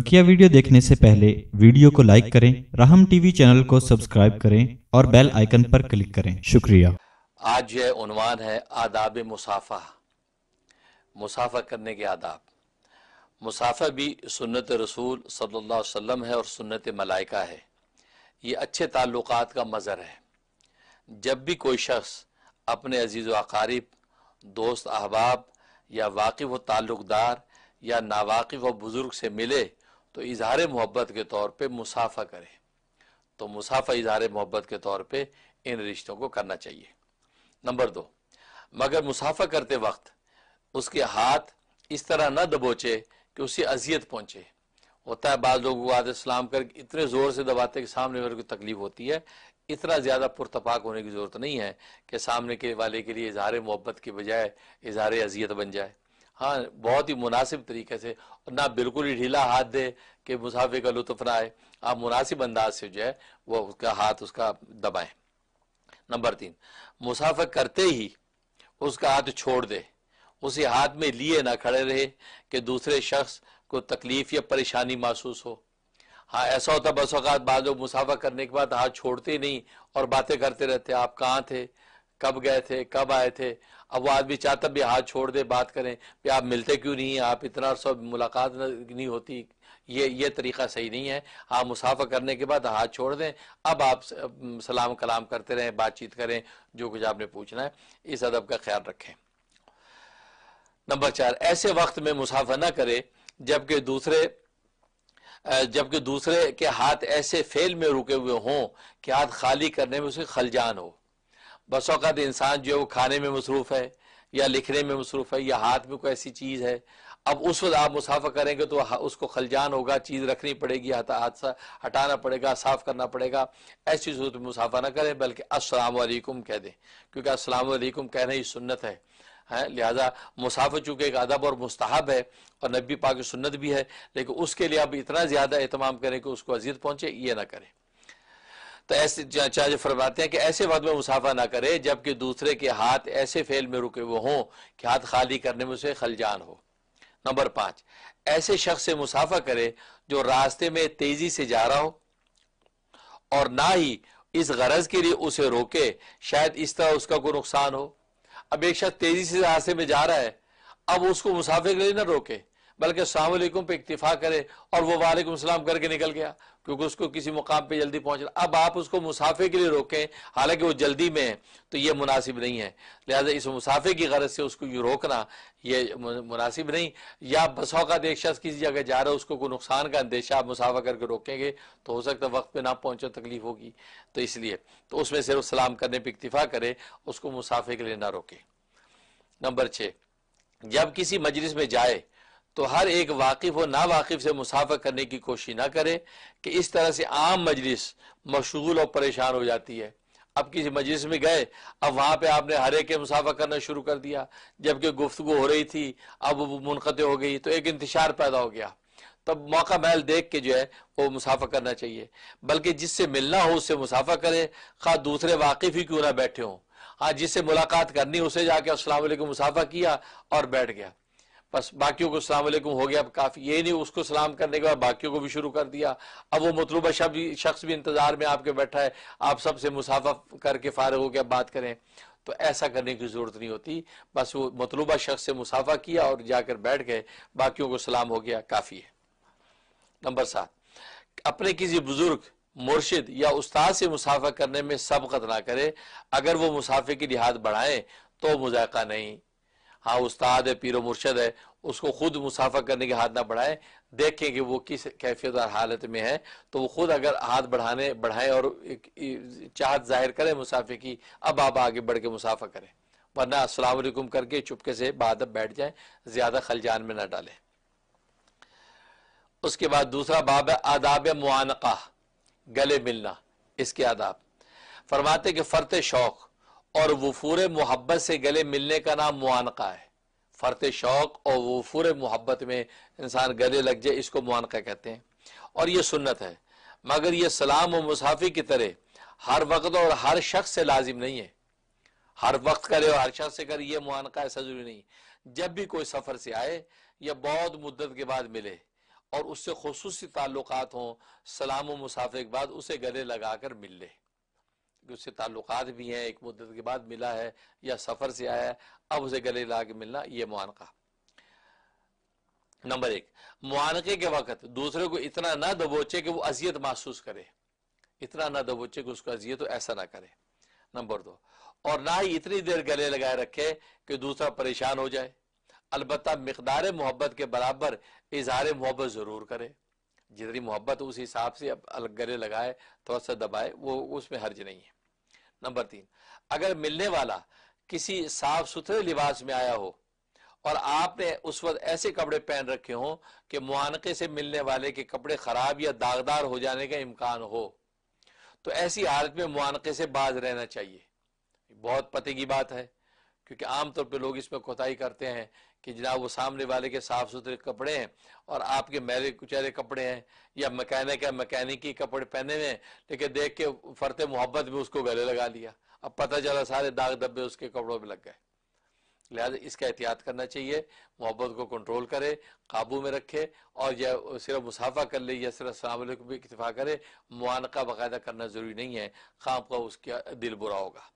बकिया वीडियो देखने से पहले वीडियो को लाइक करें राहम टीवी चैनल को सब्सक्राइब करें और बेल आइकन पर क्लिक करें शुक्रिया आज यह उनवान है आदाब मुसाफा मुसाफा करने के आदाब मुसाफा भी सुन्नत रसूल सल्लल्लाहु अलैहि वसल्लम है और सुन्नत मलाइका है ये अच्छे ताल्लुक का मज़र है जब भी कोई शख्स अपने अजीज़ वक़ारिब दोस्त अहबाब या वाकिफ़ व ताल्लुकदार या नावाकिफ़ व बुज़ुर्ग से मिले तो इजहार मोहब्बत के तौर पर मुसाफा करें तो मुसाफा इजहार मोहब्बत के तौर पर इन रिश्तों को करना चाहिए नंबर दो मगर मुसाफा करते वक्त उसके हाथ इस तरह न दबोचे कि उसे अजियत पहुंचे होता है बाद लोगों को आदत सलाम कर इतने ज़ोर से दबाते कि सामने वाले को तकलीफ होती है इतना ज़्यादा पुरतपाक होने की ज़रूरत नहीं है कि सामने के वाले के लिए इजहार मोहब्बत के बजाय इजहार अजियत बन जाए हाँ बहुत ही मुनासिब तरीके से ना बिल्कुल ही ढीला हाथ दे कि मुसाफिर का लुत्फ ना आए आप मुनासिब अंदाज से जो है वो उसका हाथ उसका दबाएं नंबर तीन मुसाफिर करते ही उसका हाथ छोड़ दे उसी हाथ में लिए ना खड़े रहे कि दूसरे शख्स को तकलीफ या परेशानी महसूस हो हाँ ऐसा होता बस अवत बाद मुसाफा करने के बाद हाथ छोड़ते नहीं और बातें करते रहते आप कहाँ थे कब गए थे कब आए थे अब वो आदमी चाहता भी हाथ छोड़ दे बात करें भी आप मिलते क्यों नहीं आप इतना सब मुलाकात नहीं होती ये ये तरीका सही नहीं है आप हाँ, मुसाफा करने के बाद हाथ छोड़ दें अब आप सलाम कलाम करते रहें बातचीत करें जो कुछ आपने पूछना है इस अदब का ख्याल रखें नंबर चार ऐसे वक्त में मुसाफा ना करें जबकि दूसरे जबकि दूसरे के हाथ ऐसे फेल में रुके हुए हों कि हाथ खाली करने में उसे खलजान हो बसौकत तो इंसान जो है वो खाने में मसरूफ़ है या लिखने में मसरूफ़ है या हाथ में कोई ऐसी चीज़ है अब उस वक्त आप मुसाफा करेंगे तो उसको खलजान होगा चीज़ रखनी पड़ेगी हटा हादसा हटाना पड़ेगा साफ़ करना पड़ेगा ऐसी सूरत में मुसाफा ना करें बल्कि असलकुम कह दें क्योंकि असलकुम कहना ही सुन्नत है है लिहाजा मुसाफिर चूंकि एक अदब और मुस्तहब है और नबी पाक की सुन्नत भी है लेकिन उसके लिए आप इतना ज़्यादा अहतमाम करें कि उसको अजीत पहुँचे ये ना करें तो ऐसे चार्ज फरमाते हैं कि ऐसे वक्त में मुसाफा ना करे जबकि दूसरे के हाथ ऐसे फेल में रुके हुए हों कि हाथ खाली करने में उसे खलजान हो नंबर पांच ऐसे शख्स से मुसाफा करे जो रास्ते में तेजी से जा रहा हो और ना ही इस गरज के लिए उसे रोके शायद इस तरह उसका कोई नुकसान हो अब एक शख्स तेजी से रास्ते में जा रहा है अब उसको मुसाफे के लिए ना रोके बल्कि सलामकुम पे इतफ़ा करे और वो वालेकुम सलाम करके निकल गया क्योंकि उसको किसी मुकाम पे जल्दी पहुंचना अब आप उसको मुसाफे के लिए रोकें हालांकि वो जल्दी में है तो ये मुनासिब नहीं है लिहाजा इस मुसाफे की गरज से उसको यूँ रोकना ये मुनासिब नहीं या बसौकात एक शख्स किसी जगह जा रहा है उसको कोई नुकसान का अंदेशा आप मुसाफा करके रोकेंगे तो हो सकता है वक्त पर ना पहुँचे तकलीफ होगी तो इसलिए तो उसमें सिर्फ सलाम करने पर इतफ़ा करे उसको मुसाफे के लिए ना रोके नंबर छः जब किसी मजलिस में जाए तो हर एक वाकिफ और ना वाकिफ से मुसाफा करने की कोशिश ना करे कि इस तरह से आम मजलिस मशगूल और परेशान हो जाती है अब किसी मजलिस में गए अब वहाँ पे आपने हर एक मुसाफा करना शुरू कर दिया जबकि गुफ्तु हो रही थी अब वो हो गई तो एक इंतजार पैदा हो गया तब मौका महल देख के जो है वो मुसाफा करना चाहिए बल्कि जिससे मिलना हो उससे मुसाफा करें खा दूसरे वाकिफ ही क्यों ना बैठे हों हाँ जिससे मुलाकात करनी उसे जाके असलम मुसाफा किया और बैठ गया बस बाकियों को वालेकुम हो गया अब काफ़ी ये नहीं उसको सलाम करने के बाद बाकियों को भी शुरू कर दिया अब वो मतलूबा शब शख्स भी इंतज़ार में आपके बैठा है आप सबसे मुसाफा करके फ़ारग हो गया बात करें तो ऐसा करने की ज़रूरत नहीं होती बस वो मतलूबा शख्स से मुसाफा किया और जाकर बैठ गए बाकियों को सलाम हो गया काफ़ी है नंबर सात अपने किसी बुज़ुर्ग मुर्शिद या उस्ताद से मुसाफा करने में सबकत ना करे अगर वो मुसाफे की लिहाज बढ़ाएं तो मुजायका नहीं हाँ उस्ताद है पीर मुर्शद है उसको खुद मुसाफा करने के हाथ ना बढ़ाएं देखें कि वो किस कैफियत और हालत में है तो वो खुद अगर हाथ बढ़ाने बढ़ाएं और चाहत जाहिर करें मुसाफे की अब आप आगे बढ़ के मुसाफा करें वरना असलकुम करके चुपके से बाद बैठ जाए ज़्यादा खलजान में ना डालें उसके बाद दूसरा बाब है आदाब मुआनका गले मिलना इसके आदाब फरमाते कि फ़रते शौक़ और वफूर मोहब्बत से गले मिलने का नाम मुआनका है फ़र्त शौक और वफूर मोहब्बत में इंसान गले लग जाए इसको मुआनका कहते हैं और ये सुन्नत है मगर यह सलाम और मुसाफी की तरह हर वक्त और हर शख्स से लाजिम नहीं है हर वक्त करे और हर शख्स से करे यह मुआनका ऐसा जरूरी नहीं जब भी कोई सफ़र से आए या बहुत मुद्दत के बाद मिले और उससे खसूसी ताल्लुक़ात हों सलाम मुसाफे के बाद उसे गले लगा कर मिल ले उससे ताल्लुकात भी हैं एक मुद्दत के बाद मिला है या सफ़र से आया है अब उसे गले ला के मिलना यह मुआनका नंबर एक मुआनके के वक़्त दूसरे को इतना ना दबोचे कि वो अजियत महसूस करे इतना ना दबोचे कि उसको अजियत हो ऐसा ना करे नंबर दो और ना ही इतनी देर गले लगाए रखे कि दूसरा परेशान हो जाए अलबत् मकदार मोहब्बत के बराबर इजहार मोहब्बत ज़रूर करे जितनी मोहब्बत उस हिसाब से अब अलग गले लगाए थोड़ा सा दबाए वो उसमें हर्ज नहीं है नंबर तीन अगर मिलने वाला किसी साफ सुथरे लिबास में आया हो और आपने उस वक्त ऐसे कपड़े पहन रखे हों कि मुआनके से मिलने वाले के कपड़े ख़राब या दागदार हो जाने का इम्कान हो तो ऐसी हालत में मुआनके से बाज रहना चाहिए बहुत पते की बात है क्योंकि आमतौर पर लोग इसमें कोताही करते हैं कि जनाब वो सामने वाले के साफ़ सुथरे कपड़े हैं और आपके मेरे कुचेरे कपड़े हैं या मकैनिक है मकैनिकी कपड़े पहने हुए हैं लेकिन देख के फरते मोहब्बत में उसको गले लगा लिया अब पता चला सारे दाग धब्बे उसके कपड़ों में लग गए लिहाजा इसका एहतियात करना चाहिए मोहब्बत को कंट्रोल करे काबू में रखे और या सिर्फ मुसाफा कर ले या सिर्फ सलाम भी इतफा करे मुआनका बाकायदा करना ज़रूरी नहीं है खाम का उसका दिल बुरा होगा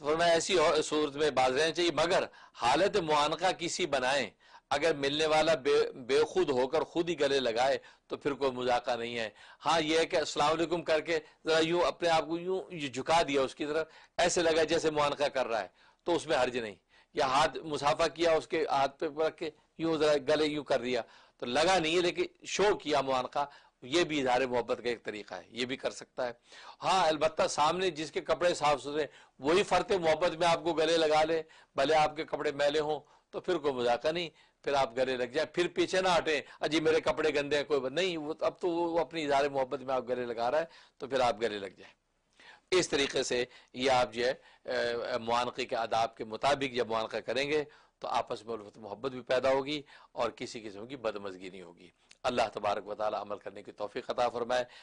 तो फरमाया ऐसी सूरत में बाज रहना चाहिए मगर हालत मुआनका किसी बनाए अगर मिलने वाला बे बेखुद होकर खुद ही गले लगाए तो फिर कोई मुजाका नहीं है हाँ यह है कि असलम करके ज़रा यूं अपने आप को यूं झुका दिया उसकी तरफ ऐसे लगा जैसे मुआनका कर रहा है तो उसमें हर्ज नहीं या हाथ मुसाफा किया उसके हाथ पे रख के यूं ज़रा गले यूं कर दिया तो लगा नहीं है लेकिन शो किया मुआनका तो ये भी इजहार मोहब्बत का एक तरीका है ये भी कर सकता है हाँ अलबत्ता सामने जिसके कपड़े साफ सुथरे वही फरते मोहब्बत में आपको गले लगा ले भले आपके कपड़े मैले हों तो फिर कोई मजाका नहीं फिर आप गले लग जाए फिर पीछे ना हटे अजी मेरे कपड़े गंदे हैं कोई नहीं वो अब तो वो अपनी इजहार मोहब्बत में आप गले लगा रहा है तो फिर आप गले लग जाए इस तरीके से ये आप जो है मुआनके के आदाब के मुताबिक जब मुआनका करेंगे तो आपस में उल्फत मोहब्बत भी पैदा होगी और किसी किस्म की बदमजगी नहीं होगी अल्लाह तबारक वाली अमल करने की तोफ़ी अता फ़रमाए